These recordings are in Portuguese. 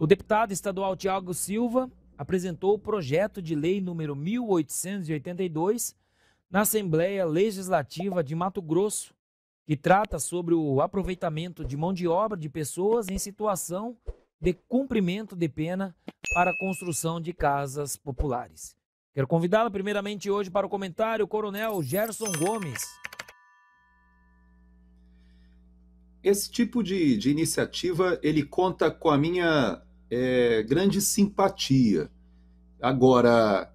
O deputado estadual Tiago Silva apresentou o projeto de lei número 1882 na Assembleia Legislativa de Mato Grosso, que trata sobre o aproveitamento de mão de obra de pessoas em situação de cumprimento de pena para a construção de casas populares. Quero convidá lo primeiramente hoje para o comentário, o Coronel Gerson Gomes. Esse tipo de, de, iniciativa ele conta com a minha é, grande simpatia. Agora,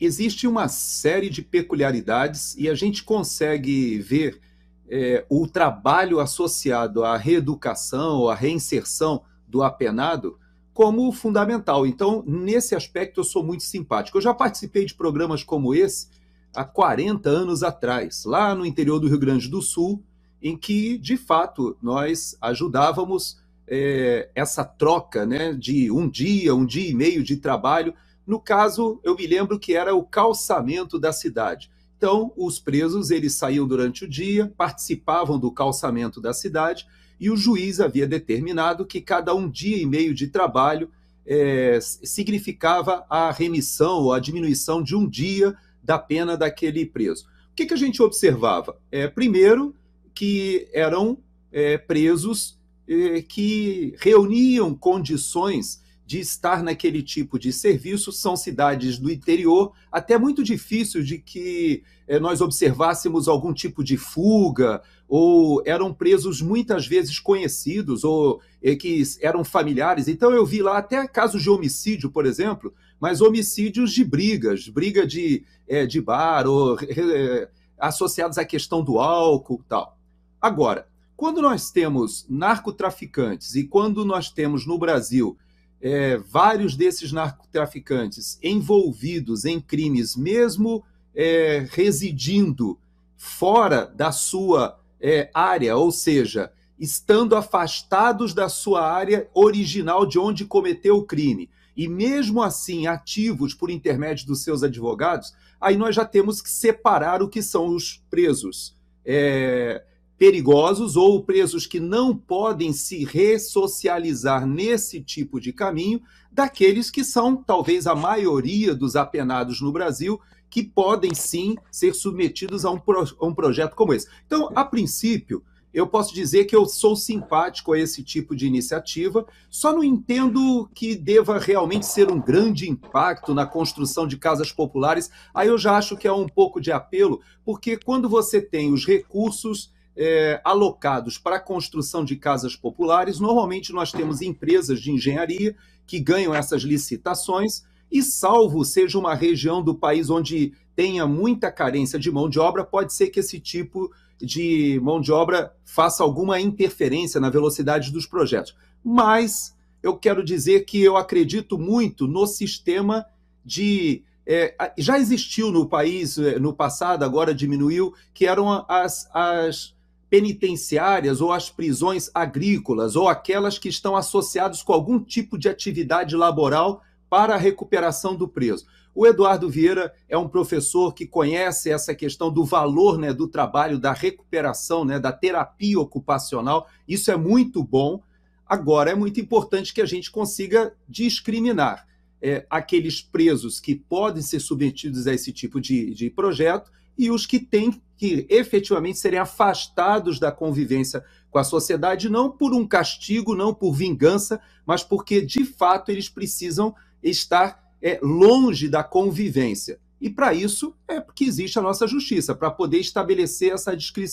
existe uma série de peculiaridades e a gente consegue ver é, o trabalho associado à reeducação ou à reinserção do apenado como fundamental. Então, nesse aspecto, eu sou muito simpático. Eu já participei de programas como esse há 40 anos atrás, lá no interior do Rio Grande do Sul, em que, de fato, nós ajudávamos é, essa troca né, de um dia, um dia e meio de trabalho. No caso, eu me lembro que era o calçamento da cidade. Então, os presos eles saíam durante o dia, participavam do calçamento da cidade e o juiz havia determinado que cada um dia e meio de trabalho é, significava a remissão ou a diminuição de um dia da pena daquele preso. O que, que a gente observava? É, primeiro, que eram é, presos é, que reuniam condições de estar naquele tipo de serviço são cidades do interior, até muito difícil de que é, nós observássemos algum tipo de fuga, ou eram presos muitas vezes conhecidos, ou é, que eram familiares. Então eu vi lá até casos de homicídio, por exemplo, mas homicídios de brigas, briga de, é, de bar, ou, é, associados à questão do álcool tal. Agora, quando nós temos narcotraficantes e quando nós temos no Brasil é, vários desses narcotraficantes envolvidos em crimes, mesmo é, residindo fora da sua é, área, ou seja, estando afastados da sua área original de onde cometeu o crime, e mesmo assim ativos por intermédio dos seus advogados, aí nós já temos que separar o que são os presos. É, perigosos ou presos que não podem se ressocializar nesse tipo de caminho, daqueles que são talvez a maioria dos apenados no Brasil, que podem sim ser submetidos a um, pro, a um projeto como esse. Então, a princípio, eu posso dizer que eu sou simpático a esse tipo de iniciativa, só não entendo que deva realmente ser um grande impacto na construção de casas populares. Aí eu já acho que é um pouco de apelo, porque quando você tem os recursos é, alocados para a construção de casas populares, normalmente nós temos empresas de engenharia que ganham essas licitações e, salvo seja uma região do país onde tenha muita carência de mão de obra, pode ser que esse tipo de mão de obra faça alguma interferência na velocidade dos projetos. Mas eu quero dizer que eu acredito muito no sistema de é, já existiu no país é, no passado, agora diminuiu, que eram as, as penitenciárias ou as prisões agrícolas ou aquelas que estão associadas com algum tipo de atividade laboral para a recuperação do preso. O Eduardo Vieira é um professor que conhece essa questão do valor né, do trabalho, da recuperação, né, da terapia ocupacional. Isso é muito bom. Agora, é muito importante que a gente consiga discriminar é, aqueles presos que podem ser submetidos a esse tipo de, de projeto e os que têm que efetivamente serem afastados da convivência com a sociedade, não por um castigo, não por vingança, mas porque de fato eles precisam estar é, longe da convivência. E para isso é que existe a nossa justiça, para poder estabelecer essa discri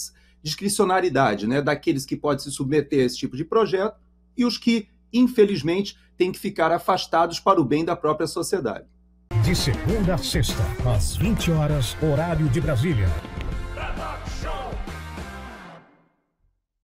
discricionariedade né, daqueles que podem se submeter a esse tipo de projeto e os que, infelizmente, têm que ficar afastados para o bem da própria sociedade de segunda a sexta, às 20 horas, horário de Brasília.